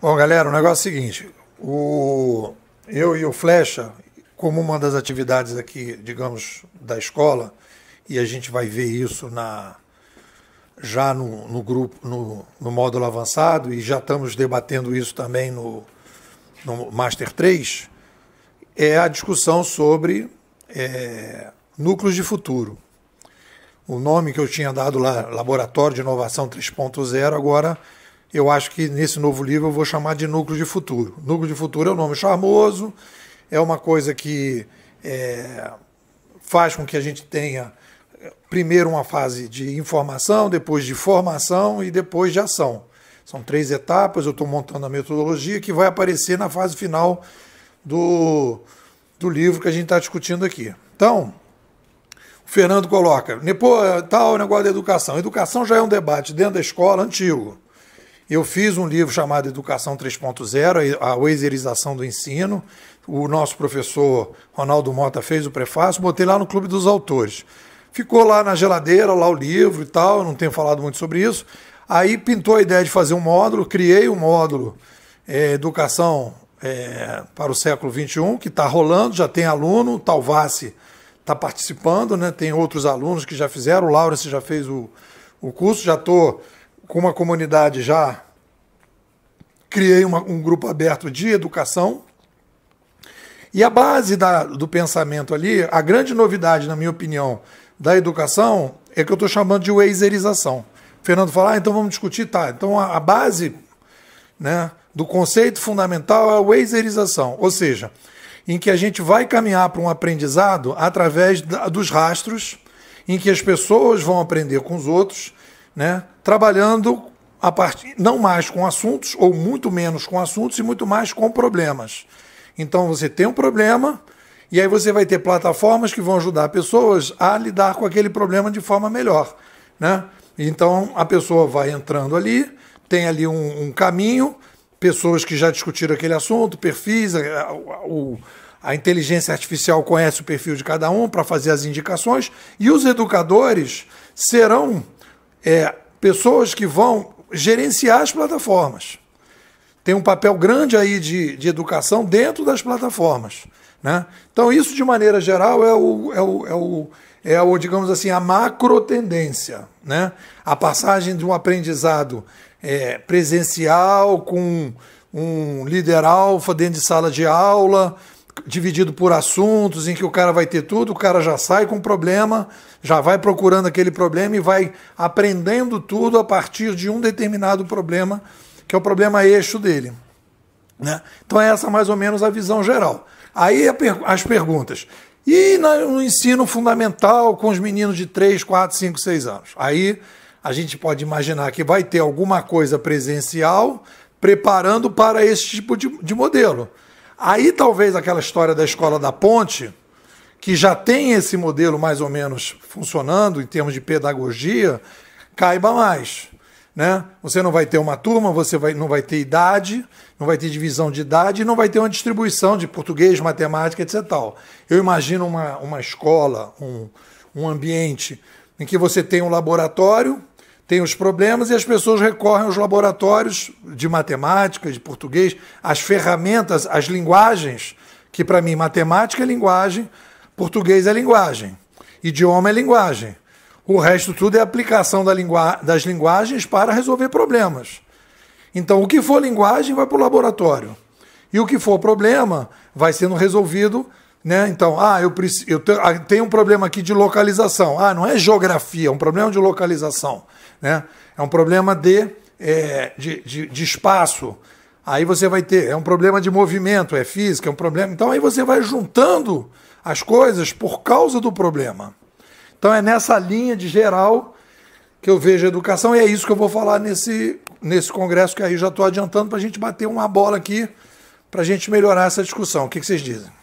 Bom, galera, o negócio é o seguinte: o, eu e o Flecha, como uma das atividades aqui, digamos, da escola, e a gente vai ver isso na já no, no grupo, no, no, módulo avançado, e já estamos debatendo isso também no, no Master 3, é a discussão sobre é, núcleos de futuro. O nome que eu tinha dado lá, Laboratório de Inovação 3.0, agora eu acho que nesse novo livro eu vou chamar de núcleo de futuro. Núcleo de futuro é um nome charmoso, é uma coisa que é, faz com que a gente tenha primeiro uma fase de informação, depois de formação e depois de ação. São três etapas, eu estou montando a metodologia que vai aparecer na fase final do, do livro que a gente está discutindo aqui. Então, o Fernando coloca, tal negócio da educação. Educação já é um debate dentro da escola antigo eu fiz um livro chamado Educação 3.0, a Wazerização do Ensino. O nosso professor Ronaldo Mota fez o prefácio, botei lá no Clube dos Autores. Ficou lá na geladeira, lá o livro e tal, não tenho falado muito sobre isso. Aí pintou a ideia de fazer um módulo, criei um módulo é, Educação é, para o século XXI, que está rolando, já tem aluno, o Talvassi está participando, né? tem outros alunos que já fizeram, o Laura já fez o, o curso, já estou com uma comunidade já criei uma, um grupo aberto de educação. E a base da, do pensamento ali, a grande novidade, na minha opinião, da educação é que eu estou chamando de laserização Fernando fala, ah, então vamos discutir, tá. Então a, a base né, do conceito fundamental é a laserização ou seja, em que a gente vai caminhar para um aprendizado através da, dos rastros, em que as pessoas vão aprender com os outros, né, trabalhando a partir, não mais com assuntos, ou muito menos com assuntos, e muito mais com problemas. Então você tem um problema, e aí você vai ter plataformas que vão ajudar pessoas a lidar com aquele problema de forma melhor. Né? Então a pessoa vai entrando ali, tem ali um, um caminho, pessoas que já discutiram aquele assunto, perfis, a, o a inteligência artificial conhece o perfil de cada um para fazer as indicações, e os educadores serão é, pessoas que vão gerenciar as plataformas. Tem um papel grande aí de, de educação dentro das plataformas. Né? Então, isso, de maneira geral, é o, é o, é o, é o digamos assim, a macro tendência. Né? A passagem de um aprendizado é, presencial com um líder alfa dentro de sala de aula dividido por assuntos, em que o cara vai ter tudo, o cara já sai com o problema, já vai procurando aquele problema e vai aprendendo tudo a partir de um determinado problema, que é o problema eixo dele. Né? Então, é essa mais ou menos a visão geral. Aí as perguntas. E no ensino fundamental com os meninos de 3, 4, 5, 6 anos? Aí a gente pode imaginar que vai ter alguma coisa presencial preparando para esse tipo de, de modelo. Aí talvez aquela história da escola da ponte, que já tem esse modelo mais ou menos funcionando em termos de pedagogia, caiba mais. Né? Você não vai ter uma turma, você vai, não vai ter idade, não vai ter divisão de idade, não vai ter uma distribuição de português, matemática, etc. Tal. Eu imagino uma, uma escola, um, um ambiente em que você tem um laboratório tem os problemas e as pessoas recorrem aos laboratórios de matemática, de português, as ferramentas, as linguagens, que para mim matemática é linguagem, português é linguagem, idioma é linguagem. O resto tudo é aplicação da lingu das linguagens para resolver problemas. Então, o que for linguagem vai para o laboratório. E o que for problema vai sendo resolvido né? Então, ah, eu, preciso, eu tenho ah, um problema aqui de localização. Ah, não é geografia, é um problema de localização. Né? É um problema de, é, de, de, de espaço. Aí você vai ter, é um problema de movimento, é física, é um problema. Então aí você vai juntando as coisas por causa do problema. Então é nessa linha de geral que eu vejo a educação e é isso que eu vou falar nesse, nesse congresso que aí já estou adiantando para a gente bater uma bola aqui para a gente melhorar essa discussão. O que, que vocês dizem?